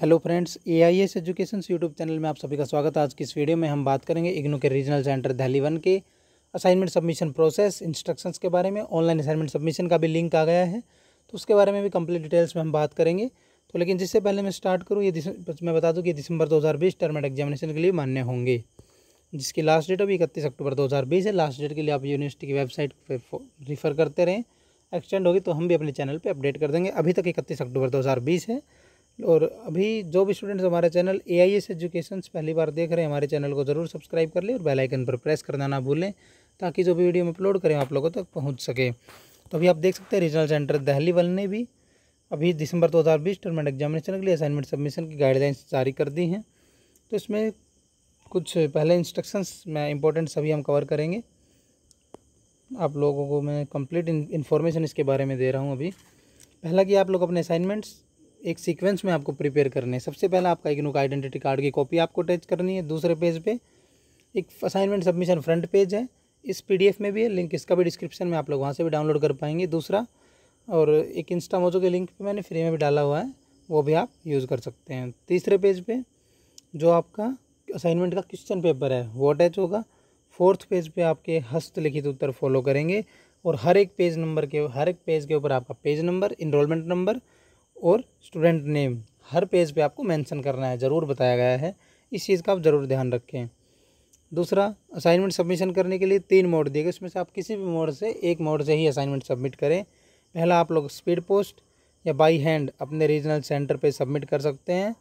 hello friends A I S education YouTube channel में आप सभी का स्वागत है आज की इस वीडियो में हम बात करेंगे इग्नू के रीजनल सेंटर दिल्ली वन के असाइनमेंट सबमिशन प्रोसेस इंस्ट्रक्शंस के बारे में ऑनलाइन असाइनमेंट सबमिशन का भी लिंक आ गया है तो उसके बारे में भी कंप्लीट डिटेल्स में हम बात करेंगे तो लेकिन जिससे पहले मैं स्टार्ट करूँ ये मैं बता दूँ कि दिसंबर दो हज़ार बीस टर्मेट एग्जामिनेशन के लिए मान्य होंगे जिसकी लास्ट डेट अभी इकतीस अक्टूबर दो हज़ार बीस है लास्ट डेट के लिए आप यूनिवर्सिटी की वेबसाइट पर रिफ़र करते रहें एक्सटेंड होगी तो हम भी अपने चैनल पर अपडेट कर देंगे अभी तक इकतीस अक्टूबर दो हज़ार बीस है और अभी जो भी स्टूडेंट्स हमारे channel A I S education पहली बार देख रहे हैं हमारे चैनल को ज़रूर सब्सक्राइब कर लें और बेल आइकन पर प्रेस करना ना भूलें ताकि जो भी वीडियो हम अपलोड करें आप लोगों तक पहुंच सके तो अभी आप देख सकते हैं रीजनल सेंटर दहली वाले ने भी अभी दिसंबर 2020 टर्मेंट एग्जामिनेशन के लिए असाइनमेंट सबमिशन की गाइडलाइंस जारी कर दी हैं तो इसमें कुछ पहले इंस्ट्रक्शंस में इंपॉर्टेंट सभी हम कवर करेंगे आप लोगों को मैं कंप्लीट इन्फॉर्मेशन इसके बारे में दे रहा हूँ अभी पहला कि आप लोग अपने असाइनमेंट्स एक सीक्वेंस में आपको प्रिपेयर करने हैं सबसे पहले आपका इग्नू आइडेंटिटी कार्ड की कॉपी आपको अटैच करनी है दूसरे पेज पे एक असाइनमेंट सबमिशन फ्रंट पेज है इस पीडीएफ में भी है लिंक इसका भी डिस्क्रिप्शन में आप लोग वहाँ से भी डाउनलोड कर पाएंगे दूसरा और एक इंस्टा मोजो के लिंक पर मैंने फ्री में भी डाला हुआ है वो भी आप यूज़ कर सकते हैं तीसरे पेज पे जो आपका असाइनमेंट का क्वेश्चन पेपर है वो अटैच होगा फोर्थ पेज पर आपके हस्तलिखित उत्तर फॉलो करेंगे और हर एक पेज नंबर के हर एक पेज के ऊपर आपका पेज नंबर इनरोलमेंट नंबर और स्टूडेंट नेम हर पेज पे आपको मेंशन करना है ज़रूर बताया गया है इस चीज़ का आप ज़रूर ध्यान रखें दूसरा असाइनमेंट सबमिशन करने के लिए तीन मोड दिए गए उसमें से आप किसी भी मोड से एक मोड से ही असाइनमेंट सबमिट करें पहला आप लोग स्पीड पोस्ट या बाई हैंड अपने रीजनल सेंटर पर सबमिट कर सकते हैं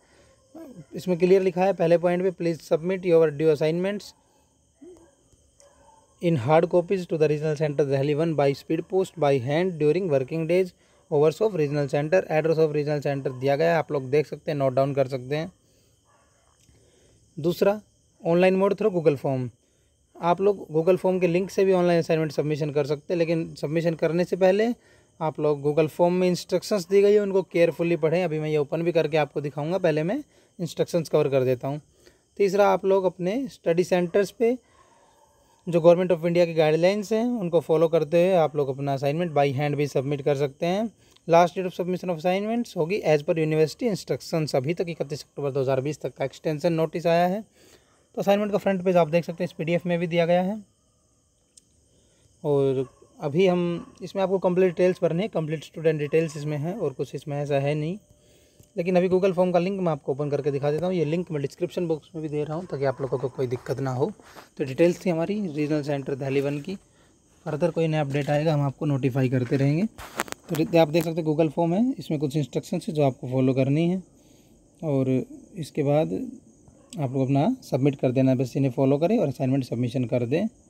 इसमें क्लियर लिखा है पहले पॉइंट पर please submit your due assignments in hard copies to the regional centre Delhi one by speed post by hand during working days hours of regional centre address of regional centre दिया गया है आप लोग देख सकते हैं नोट डाउन कर सकते हैं दूसरा online mode through Google form आप लोग गूगल फॉर्म के लिंक से भी ऑनलाइन असाइनमेंट सबमिशन कर सकते हैं लेकिन सबमिशन करने से पहले आप लोग गूगल फॉर्म में इंस्ट्रक्शंस दी गई है उनको केयरफुली पढ़ें अभी मैं ये ओपन भी करके आपको दिखाऊंगा पहले मैं इंस्ट्रक्शंस कवर कर देता हूँ तीसरा आप लोग अपने स्टडी सेंटर्स पे जो गवर्नमेंट ऑफ इंडिया की गाइडलाइंस हैं उनको फॉलो करते हुए आप लोग अपना असाइनमेंट बाई हैंड भी सबमिट कर सकते हैं last date of submission of assignments होगी एज पर यूनिवर्सिटी इंस्ट्रक्शंस अभी तक इकतीस अक्टूबर 2020 तक का एक्सटेंशन नोटिस आया है तो असाइनमेंट का फ्रंट पेज आप देख सकते हैं इस पी में भी दिया गया है और अभी हम इसमें आपको कम्प्लीट डिटेल्स भरने कम्प्लीट स्टूडेंट डिटेल्स इसमें हैं और कुछ इसमें ऐसा है नहीं लेकिन अभी गूगल फॉर्म का लिंक मैं आपको ओपन करके दिखा देता हूँ ये लिंक मैं डिस्क्रिप्शन बॉक्स में भी दे रहा हूँ ताकि आप लोगों को कोई दिक्कत ना हो तो डिटेल्स थी हमारी रीजनल सेंटर दहली वन की फर्दर कोई नया अपडेट आएगा हम आपको नोटिफाई करते रहेंगे तो आप देख सकते हैं गूगल फॉर्म है इसमें कुछ इंस्ट्रक्शन है जो आपको फॉलो करनी है और इसके बाद आप लोग अपना सबमिट कर देना बस इन्हें फॉलो करें और असाइनमेंट सबमिशन कर दें